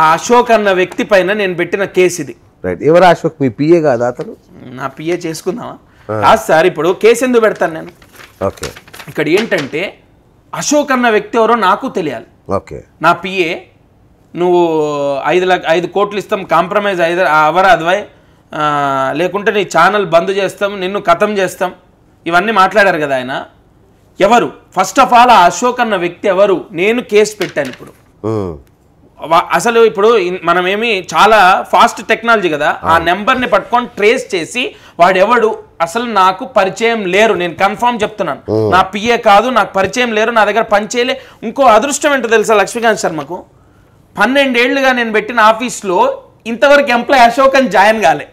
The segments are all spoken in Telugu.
ఆ అశోక్ అన్న వ్యక్తి పైన నేను పెట్టిన కేసు ఇది ఎవరు అశోక్ మీ పిఏ కాదా అతను నా పిఏ చేసుకుందామా కాదు సార్ ఇప్పుడు కేసు ఎందుకు పెడతాను నేను ఓకే ఇక్కడ ఏంటంటే అశోక్ అన్న వ్యక్తి ఎవరో నాకు తెలియాలి ఓకే నా పిఏ నువ్వు ఐదు లక్ష ఐదు కోట్లు ఇస్తాం కాంప్రమైజ్ ఐదు అవర్ అదివై లేకుంటే నీ ఛానల్ బంద్ చేస్తాం నిన్ను కథం చేస్తాం ఇవన్నీ మాట్లాడారు కదా ఆయన ఎవరు ఫస్ట్ ఆఫ్ ఆల్ ఆ అశోక్ అన్న వ్యక్తి ఎవరు నేను కేసు పెట్టాను ఇప్పుడు అసలు ఇప్పుడు మనమేమి చాలా ఫాస్ట్ టెక్నాలజీ కదా ఆ నెంబర్ ని పట్టుకొని ట్రేస్ చేసి వాడెవడు అసలు నాకు పరిచయం లేరు నేను కన్ఫర్మ్ చెప్తున్నాను నా పిఏ కాదు నాకు పరిచయం లేరు నా దగ్గర పనిచేయలే ఇంకో అదృష్టం ఏంటో తెలుసా లక్ష్మీకాంత్ శర్మకు పన్నెండేళ్లుగా నేను పెట్టిన ఆఫీస్లో ఇంతవరకు ఎంప్లాయ్ అశోక్ అని జాయిన్ కాలే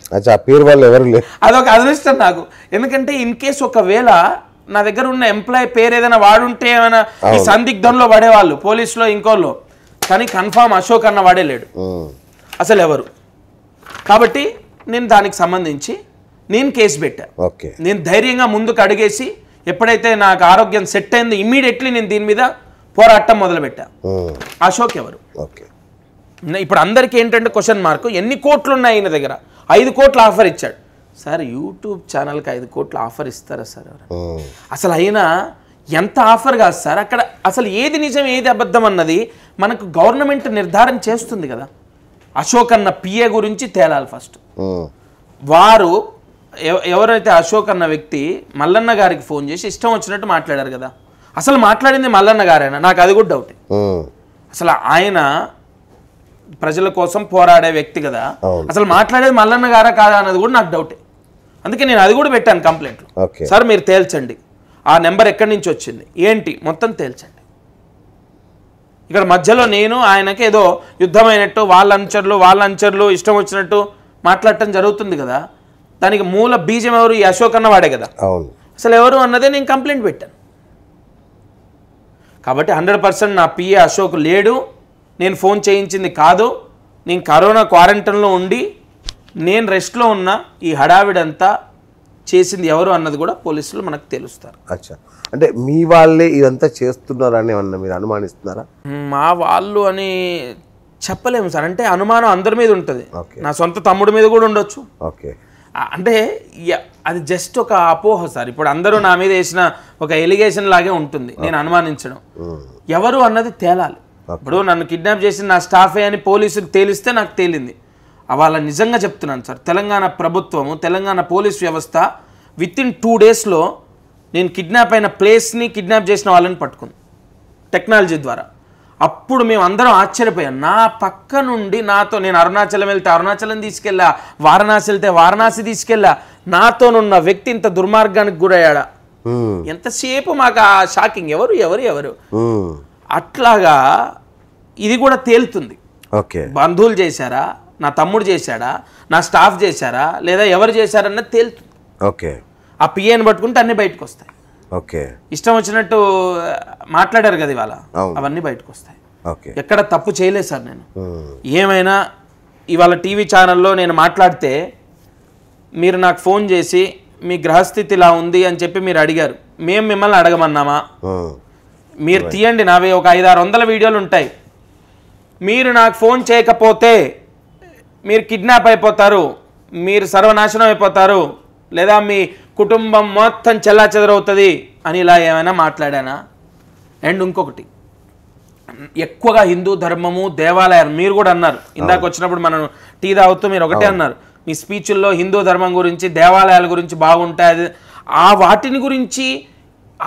అదొక అదృష్టం నాకు ఎందుకంటే ఇన్ కేసు ఒకవేళ నా దగ్గర ఉన్న ఎంప్లాయ్ పేరు ఏదైనా వాడుంటే ఏమైనా ఈ సందిగ్ధంలో పడేవాళ్ళు పోలీసులో ఇంకోళ్ళు కానీ కన్ఫామ్ అశోక్ అన్న వాడే లేడు అసలు ఎవరు కాబట్టి నేను దానికి సంబంధించి నేను కేసు పెట్టా నేను ధైర్యంగా ముందుకు అడిగేసి ఎప్పుడైతే నాకు ఆరోగ్యం సెట్ అయిందో ఇమ్మీడియట్లీ నేను దీని మీద పోరాటం మొదలుపెట్టా అశోక్ ఎవరు ఇప్పుడు అందరికి ఏంటంటే క్వశ్చన్ మార్క్ ఎన్ని కోట్లు ఉన్నాయి ఆయన దగ్గర ఐదు కోట్లు ఆఫర్ ఇచ్చాడు సార్ యూట్యూబ్ ఛానల్కి ఐదు కోట్లు ఆఫర్ ఇస్తారా సార్ అసలు అయినా ఎంత ఆఫర్ కాదు సార్ అక్కడ అసలు ఏది నిజం ఏది అబద్ధం అన్నది మనకు గవర్నమెంట్ నిర్ధారణ చేస్తుంది కదా అశోక్ అన్న పిఏ గురించి తేలాలి ఫస్ట్ వారు ఎవరైతే అశోక్ అన్న వ్యక్తి మల్లన్న గారికి ఫోన్ చేసి ఇష్టం వచ్చినట్టు మాట్లాడారు కదా అసలు మాట్లాడింది మల్లన్న గారేనా నాకు అది కూడా డౌట్ అసలు ఆయన ప్రజల కోసం పోరాడే వ్యక్తి కదా అసలు మాట్లాడేది మల్లన్న గారా కాదా అన్నది కూడా నాకు డౌటే అందుకే నేను అది కూడా పెట్టాను కంప్లైంట్ సార్ మీరు తేల్చండి ఆ నెంబర్ ఎక్కడి నుంచి వచ్చింది ఏంటి మొత్తం తేల్చండి ఇక్కడ మధ్యలో నేను ఆయనకి ఏదో యుద్ధమైనట్టు వాళ్ళ అంచర్లు వాళ్ళ అంచర్లు ఇష్టం వచ్చినట్టు మాట్లాడటం జరుగుతుంది కదా దానికి మూల బీజం ఎవరు ఈ అశోక్ అన్నవాడే కదా అసలు ఎవరు అన్నదే నేను కంప్లైంట్ పెట్టాను కాబట్టి హండ్రెడ్ పర్సెంట్ నా పిఏ అశోక్ లేడు నేను ఫోన్ చేయించింది కాదు నేను కరోనా క్వారంటైన్లో ఉండి నేను రెస్ట్లో ఉన్న ఈ హడావిడంతా చేసింది ఎవరు అన్నది కూడా పోలీసులు మనకు తెలుస్తారు అచ్చా అంటే మీ వాళ్ళే ఇదంతా చేస్తున్నారని ఏమన్నా మీరు అనుమానిస్తున్నారా మా వాళ్ళు అని చెప్పలేము సార్ అంటే అనుమానం అందరి మీద ఉంటుంది నా సొంత తమ్ముడి మీద కూడా ఉండొచ్చు ఓకే అంటే అది జస్ట్ ఒక అపోహ సార్ ఇప్పుడు అందరూ నా మీద వేసిన ఒక ఎలిగేషన్ లాగే ఉంటుంది నేను అనుమానించడం ఎవరు అన్నది తేలాలి ఇప్పుడు నన్ను కిడ్నాప్ చేసిన నా స్టాఫే అని పోలీసులు తేలిస్తే నాకు తేలింది వాళ్ళ నిజంగా చెప్తున్నాను సార్ తెలంగాణ ప్రభుత్వము తెలంగాణ పోలీస్ వ్యవస్థ విత్ ఇన్ టూ డేస్లో నేను కిడ్నాప్ అయిన ప్లేస్ని కిడ్నాప్ చేసిన వాళ్ళని పట్టుకుంది టెక్నాలజీ ద్వారా అప్పుడు మేము అందరం ఆశ్చర్యపోయాం నా పక్క నుండి నాతో నేను అరుణాచలం వెళ్తే అరుణాచలం తీసుకెళ్ళా వారణాసి వెళ్తే వారణాసి తీసుకెళ్ళా నాతోనున్న వ్యక్తి ఇంత దుర్మార్గానికి గురయ్యాడా ఎంతసేపు మాకు ఆ షాకింగ్ ఎవరు ఎవరు ఎవరు అట్లాగా ఇది కూడా తేలుతుంది ఓకే బంధువులు చేశారా నా తమ్ముడు చేశాడా నా స్టాఫ్ చేశారా లేదా ఎవరు చేశారన్నది తేలుతుంది ఓకే ఆ పిఏని పట్టుకుంటే అన్నీ బయటకు వస్తాయి ఓకే ఇష్టం వచ్చినట్టు మాట్లాడారు కదా ఇవాళ అవన్నీ బయటకు వస్తాయి ఎక్కడ తప్పు చేయలేదు సార్ నేను ఏమైనా ఇవాళ టీవీ ఛానల్లో నేను మాట్లాడితే మీరు నాకు ఫోన్ చేసి మీ గ్రహస్థితి ఇలా ఉంది అని చెప్పి మీరు అడిగారు మేము మిమ్మల్ని అడగమన్నామా మీరు తీయండి నావి ఒక ఐదారు వందల వీడియోలు ఉంటాయి మీరు నాకు ఫోన్ చేయకపోతే మీరు కిడ్నాప్ అయిపోతారు మీరు సర్వనాశనం అయిపోతారు లేదా మీ కుటుంబం మొత్తం చెల్లాచెదరవుతుంది అని ఇలా ఏమైనా మాట్లాడానా అండ్ ఇంకొకటి ఎక్కువగా హిందూ ధర్మము దేవాలయాలు మీరు కూడా అన్నారు ఇందాక వచ్చినప్పుడు మనం టీ తాగుతూ మీరు ఒకటే అన్నారు మీ స్పీచ్ల్లో హిందూ ధర్మం గురించి దేవాలయాల గురించి బాగుంటాయి ఆ వాటిని గురించి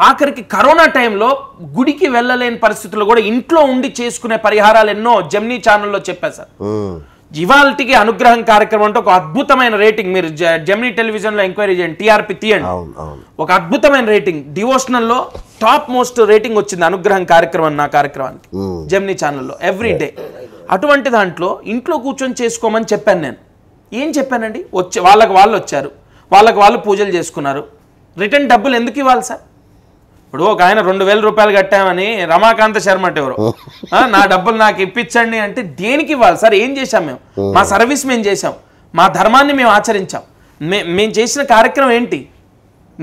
ఆఖరికి కరోనా టైంలో గుడికి వెళ్ళలేని పరిస్థితుల్లో కూడా ఇంట్లో ఉండి చేసుకునే పరిహారాలు ఎన్నో జమ్నీ ఛానల్లో చెప్పారు సార్ ఇవాల్టికి అనుగ్రహం కార్యక్రమం అంటే ఒక అద్భుతమైన రేటింగ్ మీరు జమినీ టెలివిజన్లో ఎంక్వైరీ చేయండి టీఆర్పీ తీయండి ఒక అద్భుతమైన రేటింగ్ డివోషనల్లో టాప్ మోస్ట్ రేటింగ్ వచ్చింది అనుగ్రహం కార్యక్రమం నా కార్యక్రమానికి జమినీ ఛానల్లో ఎవ్రీ డే అటువంటి దాంట్లో ఇంట్లో కూర్చొని చేసుకోమని చెప్పాను నేను ఏం చెప్పానండి వచ్చే వాళ్ళకి వాళ్ళు వచ్చారు వాళ్ళకి వాళ్ళు పూజలు చేసుకున్నారు రిటర్న్ డబ్బులు ఎందుకు ఇవ్వాలి సార్ ఇప్పుడు ఒక ఆయన రెండు వేల రూపాయలు కట్టామని రమాకాంత శర్మ అంటే ఎవరు నా డబ్బులు నాకు ఇప్పించండి అంటే దేనికి ఇవ్వాలి సార్ ఏం చేశాం మేము మా సర్వీస్ మేము చేసాం మా ధర్మాన్ని మేము ఆచరించాం మే మేము చేసిన కార్యక్రమం ఏంటి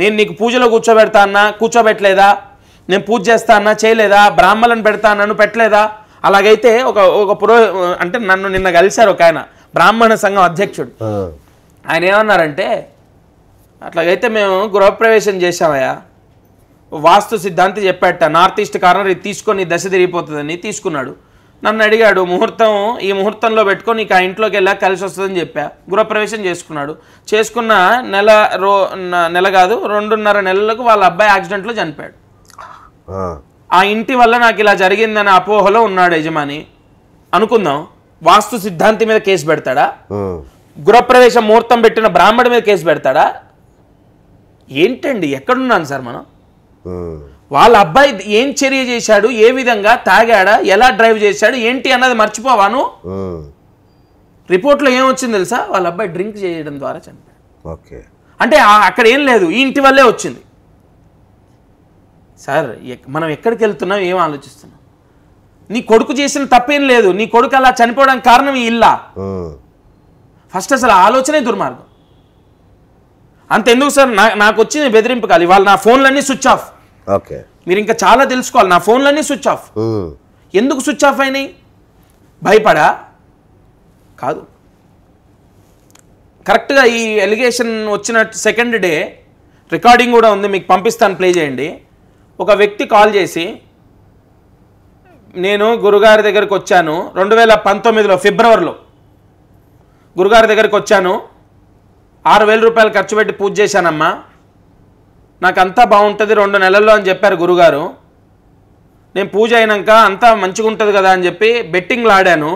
నేను నీకు పూజలో కూర్చోబెడతా అన్నా కూర్చోబెట్టలేదా నేను పూజ చేస్తా అన్నా చేయలేదా బ్రాహ్మణులను పెడతా అన్నాను పెట్టలేదా అలాగైతే ఒక ఒక పురో అంటే నన్ను నిన్న కలిశారు ఒక ఆయన బ్రాహ్మణ సంఘం అధ్యక్షుడు ఆయన ఏమన్నారంటే అట్లాగైతే మేము గృహప్రవేశం చేశామయ్యా వాస్తు సిద్ధాంతి చెప్పాట నార్త్ ఈస్ట్ కార్నర్ ఇది తీసుకొని దశ తిరిగిపోతుందని తీసుకున్నాడు నన్ను అడిగాడు ముహూర్తం ఈ ముహూర్తంలో పెట్టుకొని నీకు ఆ ఇంట్లోకి వెళ్ళా కలిసి వస్తుందని చెప్పా గృహప్రవేశం చేసుకున్నాడు చేసుకున్న నెల రో నెల కాదు రెండున్నర నెలలకు వాళ్ళ అబ్బాయి యాక్సిడెంట్లో చనిపోయాడు ఆ ఇంటి వల్ల నాకు ఇలా జరిగిందనే అపోహలో ఉన్నాడు యజమాని అనుకుందాం వాస్తు సిద్ధాంతి మీద కేసు పెడతాడా గృహప్రవేశం ముహూర్తం పెట్టిన బ్రాహ్మడి మీద కేసు పెడతాడా ఏంటండి ఎక్కడున్నాను సార్ మనం వాళ్ళ అబ్బాయి ఏం చర్య చేశాడు ఏ విధంగా తాగాడా ఎలా డ్రైవ్ చేశాడు ఏంటి అన్నది మర్చిపోవాను రిపోర్ట్లో ఏమొచ్చింది తెలుసా వాళ్ళ అబ్బాయి డ్రింక్ చేయడం ద్వారా చనిపోయాడు ఓకే అంటే అక్కడ ఏం లేదు ఈ ఇంటి వల్లే వచ్చింది సార్ మనం ఎక్కడికి వెళ్తున్నాం ఏం ఆలోచిస్తున్నాం నీ కొడుకు చేసిన తప్పేం లేదు నీ కొడుకు అలా చనిపోవడానికి కారణం ఈ ఇల్లా ఫస్ట్ అసలు ఆలోచనే దుర్మార్గం అంత ఎందుకు సార్ నా నాకు వచ్చి బెదిరింపు కాదు ఇవాళ నా ఫోన్లన్నీ స్విచ్ ఆఫ్ ఓకే మీరు ఇంకా చాలా తెలుసుకోవాలి నా ఫోన్లన్నీ స్విచ్ ఆఫ్ ఎందుకు స్విచ్ ఆఫ్ అయినాయి భయపడా కాదు కరెక్ట్గా ఈ ఎలిగేషన్ వచ్చిన సెకండ్ డే రికార్డింగ్ కూడా ఉంది మీకు పంపిస్తాను ప్లే చేయండి ఒక వ్యక్తి కాల్ చేసి నేను గురుగారి దగ్గరికి వచ్చాను రెండు వేల పంతొమ్మిదిలో ఫిబ్రవరిలో గురుగారి దగ్గరికి వచ్చాను ఆరు వేల రూపాయలు ఖర్చు పెట్టి పూజ చేశానమ్మా నాకు అంతా బాగుంటుంది రెండు నెలల్లో అని చెప్పారు గురుగారు నేను పూజ అయినాక అంతా మంచిగా ఉంటుంది కదా అని చెప్పి బెట్టింగ్లు ఆడాను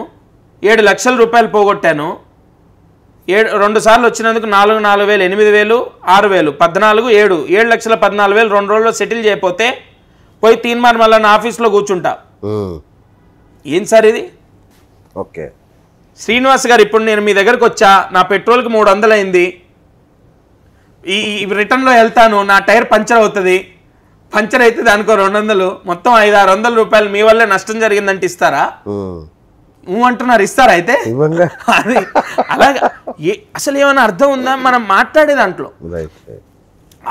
ఏడు లక్షల రూపాయలు పోగొట్టాను ఏడు రెండు సార్లు వచ్చినందుకు నాలుగు నాలుగు వేలు ఎనిమిది వేలు ఆరు వేలు పద్నాలుగు ఏడు ఏడు లక్షల పద్నాలుగు వేలు రెండు రోజుల్లో సెటిల్ చేయకపోతే పోయి తీన్మార్ మళ్ళీ నా ఆఫీస్లో కూర్చుంటా ఏం సార్ ఇది ఓకే శ్రీనివాస్ గారు ఇప్పుడు నేను మీ దగ్గరకు వచ్చా నా పెట్రోల్కి మూడు వందలైంది ఈ రిటర్న్లో వెళ్తాను నా టైర్ పంచర్ అవుతుంది పంచర్ అయితే దానికో రెండు వందలు మొత్తం ఐదు ఆరు వందల రూపాయలు మీ వల్లే నష్టం జరిగిందంటే ఇస్తారా నువ్వు అంటున్నారు ఇస్తారా అయితే అది అలాగా అసలు ఏమైనా అర్థం ఉందా మనం మాట్లాడే దాంట్లో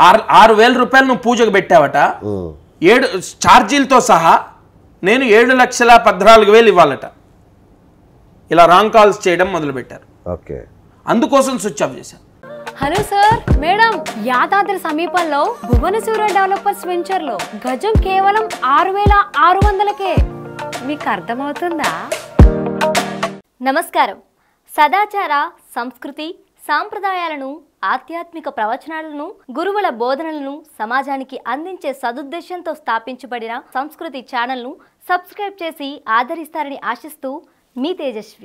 ఆరు ఆరు వేల రూపాయలు నువ్వు పూజకు పెట్టావట ఏడు ఛార్జీలతో సహా నేను ఏడు లక్షల పద్నాలుగు వేలు ఇవ్వాలట ఇలా రాంగ్ కాల్స్ చేయడం మొదలుపెట్టారు ఓకే అందుకోసం స్విచ్ ఆఫ్ చేశారు హలో సార్ మేడం యాదాద్రి సమీపంలో భువనసూర డెవలపర్స్ వెంచర్ లో గజం కేవలం ఆరు వేల ఆరు వందలకే మీకు అర్థమవుతుందా నమస్కారం సదాచార సంస్కృతి సాంప్రదాయాలను ఆధ్యాత్మిక ప్రవచనాలను గురువుల బోధనలను సమాజానికి అందించే సదుద్దేశంతో స్థాపించబడిన సంస్కృతి ఛానల్ను సబ్స్క్రైబ్ చేసి ఆదరిస్తారని ఆశిస్తూ మీ తేజస్వి